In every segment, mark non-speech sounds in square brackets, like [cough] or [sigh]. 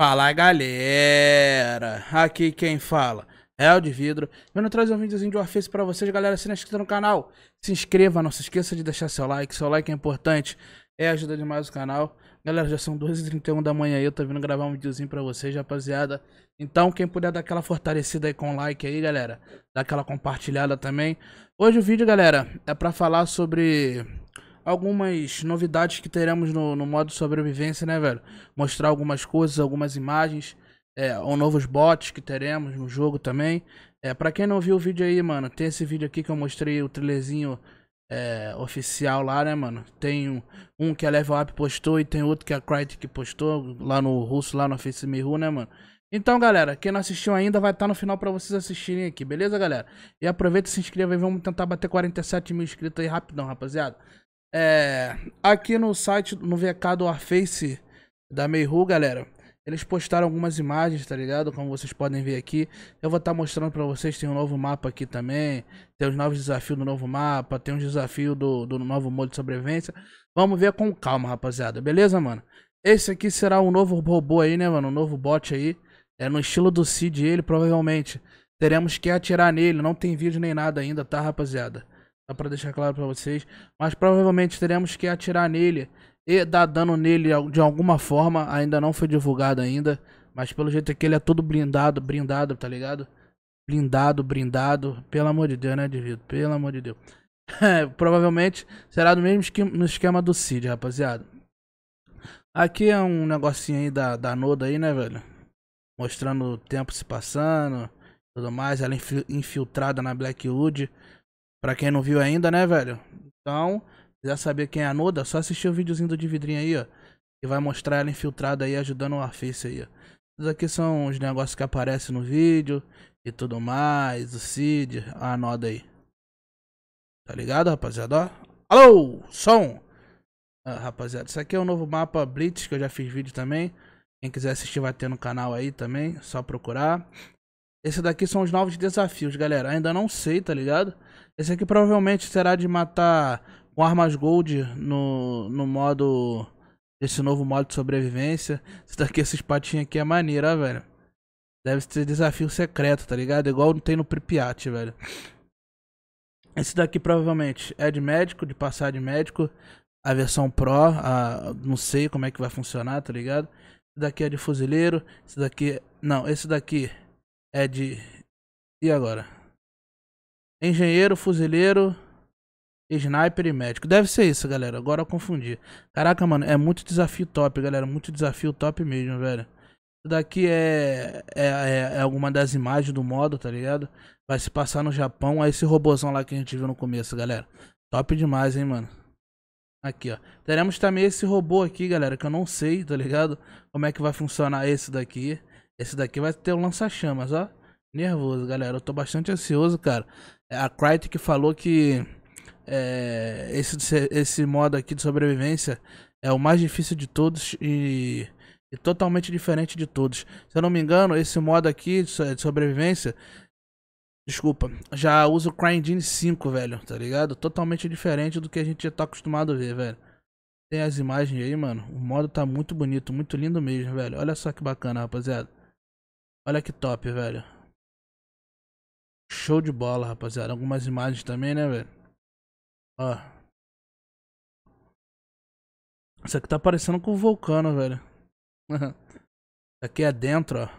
Fala galera, aqui quem fala é o de vidro. Vendo trazer um vídeozinho de Warface pra vocês, galera. Se não é inscrito no canal, se inscreva, não se esqueça de deixar seu like. Seu like é importante, é ajuda demais o canal. Galera, já são 2h31 da manhã aí, eu tô vindo gravar um videozinho pra vocês, rapaziada. Então, quem puder dar aquela fortalecida aí com like aí, galera, dá aquela compartilhada também. Hoje o vídeo, galera, é pra falar sobre algumas novidades que teremos no, no modo sobrevivência, né, velho? Mostrar algumas coisas, algumas imagens, é, ou novos bots que teremos no jogo também. É, pra quem não viu o vídeo aí, mano, tem esse vídeo aqui que eu mostrei o trailerzinho é, oficial lá, né, mano? Tem um, um, que a Level Up postou e tem outro que a Crytek postou lá no russo, lá no Face Ru, né, mano? Então, galera, quem não assistiu ainda vai estar tá no final para vocês assistirem aqui, beleza, galera? E aproveita e se inscreva e vamos tentar bater 47 mil inscritos aí rapidão, rapaziada. É, aqui no site, no VK do Warface da Meihu, galera, eles postaram algumas imagens, tá ligado? Como vocês podem ver aqui. Eu vou estar tá mostrando pra vocês, tem um novo mapa aqui também. Tem os novos desafios do novo mapa, tem os desafios do, do novo modo de sobrevivência. Vamos ver com calma, rapaziada, beleza, mano? Esse aqui será um novo robô aí, né, mano? Um novo bot aí. É no estilo do Cid ele, provavelmente. Teremos que atirar nele, não tem vídeo nem nada ainda, tá, rapaziada? Só pra deixar claro pra vocês. Mas provavelmente teremos que atirar nele e dar dano nele de alguma forma. Ainda não foi divulgado ainda. Mas pelo jeito que ele é todo blindado, blindado, tá ligado? Blindado, blindado. Pelo amor de Deus, né, Divido? Pelo amor de Deus. É, [laughs] provavelmente será do mesmo esquema, no esquema do Cid, rapaziada. Aqui é um negocinho aí da, da Noda aí, né, velho? Mostrando o tempo se passando, tudo mais. Ela infiltrada na Blackwood. Pra quem não viu ainda, né, velho? Então, quiser saber quem é a Noda, só assistir o videozinho do de vidrinho aí, ó. Que vai mostrar ela infiltrada aí, ajudando o Warface aí, ó. Esses aqui são os negócios que aparecem no vídeo e tudo mais. O Cid, a Noda aí. Tá ligado, rapaziada? Ó. Alô, som! Ah, rapaziada, isso aqui é o novo mapa Blitz, que eu já fiz vídeo também. Quem quiser assistir vai ter no canal aí também, só procurar. Esse daqui são os novos desafios, galera. Ainda não sei, tá ligado? Esse aqui provavelmente será de matar com armas gold no, no modo... Esse novo modo de sobrevivência. Esse daqui, esse patinhos aqui é maneira, velho. Deve ser desafio secreto, tá ligado? Igual tem no Pripyat, velho. Esse daqui provavelmente é de médico, de passar de médico. A versão Pro, a, não sei como é que vai funcionar, tá ligado? Esse daqui é de fuzileiro. Esse daqui. Não, esse daqui é de. E agora? Engenheiro, fuzileiro, sniper e médico. Deve ser isso, galera. Agora eu confundi. Caraca, mano, é muito desafio top, galera. Muito desafio top mesmo, velho. Isso daqui é, é, é, é alguma das imagens do modo, tá ligado? Vai se passar no Japão. Olha é esse robôzão lá que a gente viu no começo, galera. Top demais, hein, mano. Aqui, ó. Teremos também esse robô aqui, galera, que eu não sei, tá ligado? Como é que vai funcionar esse daqui. Esse daqui vai ter o um lança-chamas, ó nervoso, galera. Eu tô bastante ansioso, cara. É, a Crytek falou que é, esse, esse modo aqui de sobrevivência é o mais difícil de todos e, e, totalmente diferente de todos. Se eu não me engano, esse modo aqui de sobrevivência. Desculpa, já usa o CryEngine 5, velho, tá ligado? Totalmente diferente do que a gente já tá acostumado a ver, velho. Tem as imagens aí, mano. O modo tá muito bonito, muito lindo mesmo, velho. Olha só que bacana, rapaziada. Olha que top, velho. Show de bola, rapaziada. Algumas imagens também, né, velho? Ó. Isso aqui tá parecendo com o vulcano, velho. [laughs] aqui é dentro, ó. Isso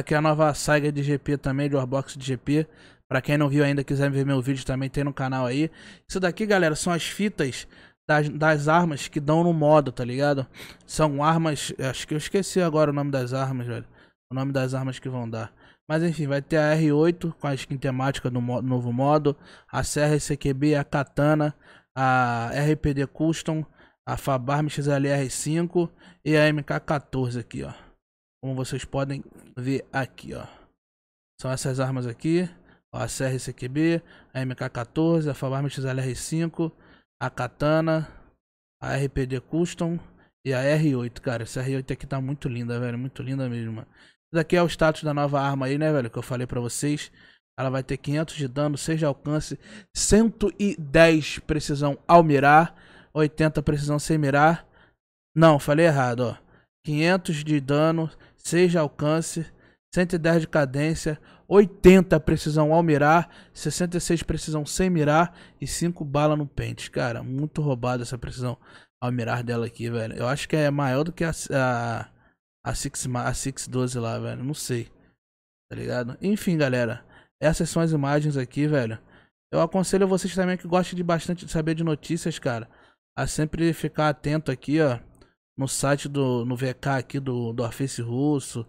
aqui é a nova saga de GP também, de Warbox de GP. Pra quem não viu ainda, quiser ver meu vídeo também, tem no canal aí. Isso daqui, galera, são as fitas das, das armas que dão no modo, tá ligado? São armas... Acho que eu esqueci agora o nome das armas, velho. O nome das armas que vão dar. Mas enfim, vai ter a R8 com a skin temática do novo modo, a CRCQB, a Katana, a RPD Custom, a Fabarm XLR5 e a MK14 aqui, ó. Como vocês podem ver aqui, ó. São essas armas aqui, ó, a CRCQB, a MK14, a Fabarm XLR5, a Katana, a RPD Custom e a R8, cara. Essa R8 aqui tá muito linda, velho, muito linda mesmo, mano daqui é o status da nova arma aí, né, velho? Que eu falei pra vocês. Ela vai ter 500 de dano, 6 de alcance, 110 precisão ao mirar, 80 precisão sem mirar. Não, falei errado, ó. 500 de dano, 6 de alcance, 110 de cadência, 80 precisão ao mirar, 66 precisão sem mirar e 5 bala no pente. Cara, muito roubada essa precisão ao mirar dela aqui, velho. Eu acho que é maior do que a, a a 612 a Six lá, velho. Não sei. Tá ligado? Enfim, galera. Essas são as imagens aqui, velho. Eu aconselho vocês também que gostem de bastante saber de notícias, cara. A sempre ficar atento aqui, ó. No site do. No VK aqui do, do Office Russo.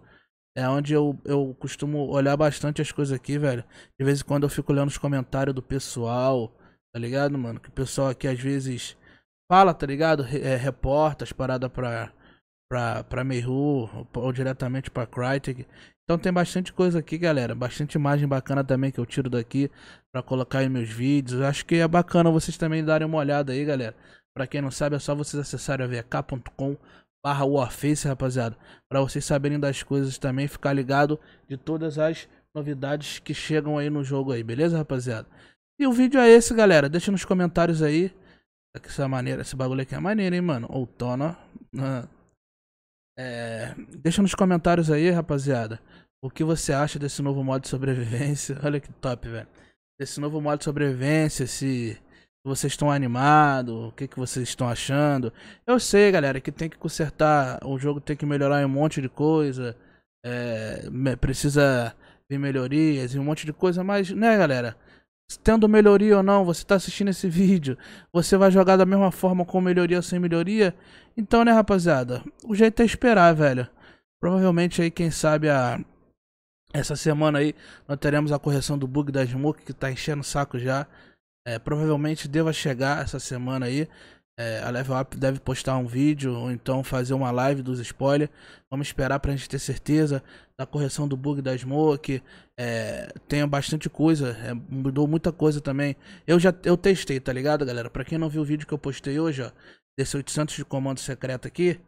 É onde eu, eu costumo olhar bastante as coisas aqui, velho. De vez em quando eu fico olhando os comentários do pessoal. Tá ligado, mano? Que o pessoal aqui às vezes fala, tá ligado? Re, é, reporta as paradas pra pra, pra Meru, ou, ou diretamente pra Crytek. Então tem bastante coisa aqui, galera. Bastante imagem bacana também que eu tiro daqui para colocar em meus vídeos. Acho que é bacana vocês também darem uma olhada aí, galera. Para quem não sabe, é só vocês acessarem a vk.com barra Warface, rapaziada. Para vocês saberem das coisas também, ficar ligado de todas as novidades que chegam aí no jogo aí, beleza, rapaziada? E o vídeo é esse, galera. Deixa nos comentários aí. Essa maneira, esse bagulho aqui é maneiro, hein, mano? Outono. Né? É, deixa nos comentários aí, rapaziada, o que você acha desse novo modo de sobrevivência. [laughs] Olha que top, velho. Desse novo modo de sobrevivência, se vocês estão animados, o que, que vocês estão achando. Eu sei, galera, que tem que consertar, o jogo tem que melhorar em um monte de coisa, é, precisa vir melhorias e um monte de coisa, mas, né, galera? tendo melhoria ou não, você está assistindo esse vídeo, você vai jogar da mesma forma com melhoria ou sem melhoria. Então, né, rapaziada, o jeito é esperar, velho. Provavelmente aí, quem sabe, a... essa semana aí, nós teremos a correção do bug da Smoke, que está enchendo o saco já. É, provavelmente deva chegar essa semana aí. É, a Level Up deve postar um vídeo ou então fazer uma live dos spoilers. Vamos esperar para a gente ter certeza da correção do bug da Smoke. É, tem bastante coisa, é, mudou muita coisa também. Eu já eu testei, tá ligado, galera? Para quem não viu o vídeo que eu postei hoje, ó, desse 800 de comando secreto aqui.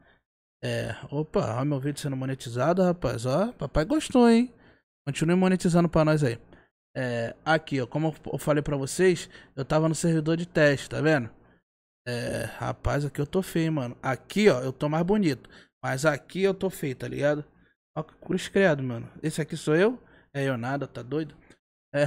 É, opa, ó meu vídeo sendo monetizado, rapaz. Ó, papai gostou, hein? Continue monetizando para nós aí. É, aqui, ó, como eu falei para vocês, eu tava no servidor de teste, tá vendo? É, rapaz, aqui eu tô feio, mano. Aqui, ó, eu tô mais bonito. Mas aqui eu tô feio, tá ligado? Ó, cruz criado, mano. Esse aqui sou eu? É eu nada, tá doido? É.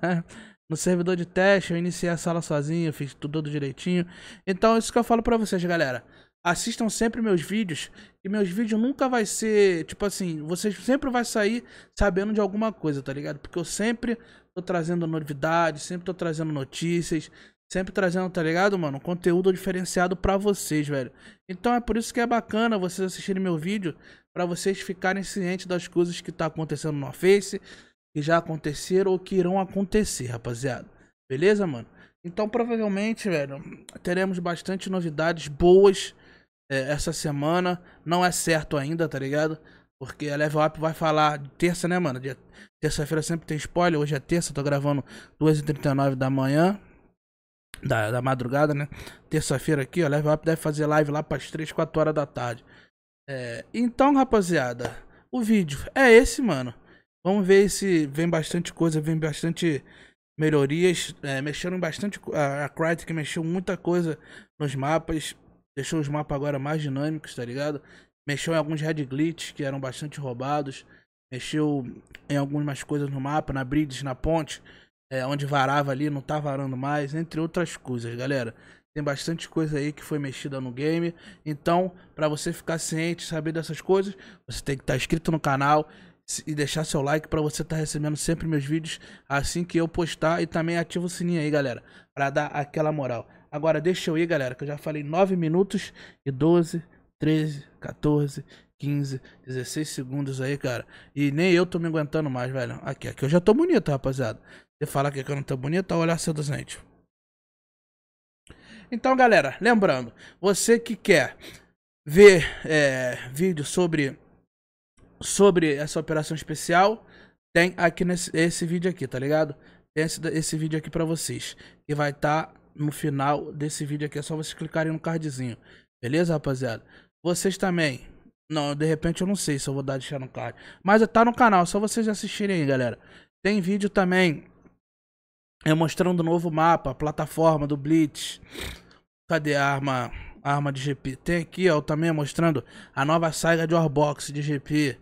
[laughs] no servidor de teste, eu iniciei a sala sozinho, fiz tudo, direitinho. Então, isso que eu falo pra vocês, galera. Assistam sempre meus vídeos, e meus vídeos nunca vai ser, tipo assim, vocês sempre vai sair sabendo de alguma coisa, tá ligado? Porque eu sempre tô trazendo novidades, sempre tô trazendo notícias, Sempre trazendo, tá ligado, mano? Conteúdo diferenciado para vocês, velho. Então é por isso que é bacana vocês assistirem meu vídeo, para vocês ficarem cientes das coisas que tá acontecendo no Face, que já aconteceram ou que irão acontecer, rapaziada. Beleza, mano? Então provavelmente, velho, teremos bastante novidades boas é, essa semana. Não é certo ainda, tá ligado? Porque a Level Up vai falar terça, né, mano? Terça-feira sempre tem spoiler. Hoje é terça, tô gravando 2h39 da manhã da, da madrugada, né? Terça-feira aqui, ó, Level Up deve fazer live lá para as 3, 4 horas da tarde. É, então, rapaziada, o vídeo é esse, mano. Vamos ver se vem bastante coisa, vem bastante melhorias. É, mexeram bastante. A, a Crytek mexeu muita coisa nos mapas. Deixou os mapas agora mais dinâmicos, tá ligado? Mexeu em alguns red glitches que eram bastante roubados. Mexeu em algumas coisas no mapa, na bridge, na ponte é, onde varava ali, não tá varando mais, entre outras coisas, galera. Tem bastante coisa aí que foi mexida no game. Então, para você ficar ciente, saber dessas coisas, você tem que estar tá inscrito no canal e deixar seu like para você estar tá recebendo sempre meus vídeos assim que eu postar e também ativa o sininho aí, galera, para dar aquela moral. Agora deixa eu ir, galera, que eu já falei 9 minutos e 12, 13, 14, 15, 16 segundos aí, cara. E nem eu tô me aguentando mais, velho. Aqui, aqui eu já tô bonito, rapaziada. Você falar que eu não tô bonito tá, olhar seus dentes. Então, galera, lembrando, você que quer ver é, vídeo sobre, sobre essa operação especial, tem aqui nesse esse vídeo aqui, tá ligado? Tem esse, esse vídeo aqui pra vocês, que vai estar tá no final desse vídeo aqui, é só vocês clicarem no cardzinho, beleza, rapaziada? Vocês também, não, de repente eu não sei se eu vou dar deixar no card, mas tá no canal, é só vocês assistirem aí, galera. Tem vídeo também é mostrando o novo mapa, plataforma do Blitz. Cadê a arma? arma de GP. Tem aqui, ó, também mostrando a nova saga de Warbox de GP.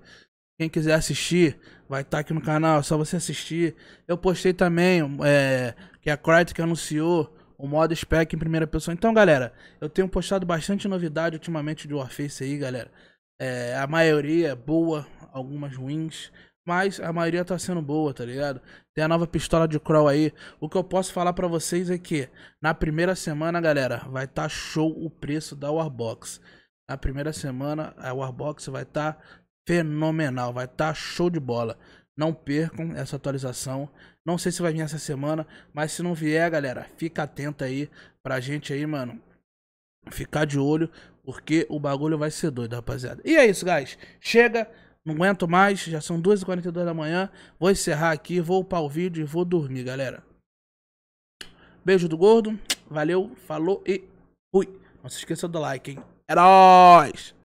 Quem quiser assistir, vai estar tá aqui no canal, é só você assistir. Eu postei também é, que é a Crytek anunciou o modo spec em primeira pessoa. Então, galera, eu tenho postado bastante novidade ultimamente de Warface aí, galera. É, a maioria é boa, algumas ruins. Mas a maioria tá sendo boa, tá ligado? Tem a nova pistola de Crawl aí. O que eu posso falar para vocês é que na primeira semana, galera, vai tá show o preço da Warbox. Na primeira semana, a Warbox vai tá fenomenal, vai tá show de bola. Não percam essa atualização. Não sei se vai vir essa semana, mas se não vier, galera, fica atento aí pra gente aí, mano. Ficar de olho, porque o bagulho vai ser doido, rapaziada. E é isso, guys. Chega. Não aguento mais, já são 2h42 da manhã. Vou encerrar aqui, vou upar o vídeo e vou dormir, galera. Beijo do gordo, valeu, falou e fui. Não se esqueça do like, hein? Heróis! É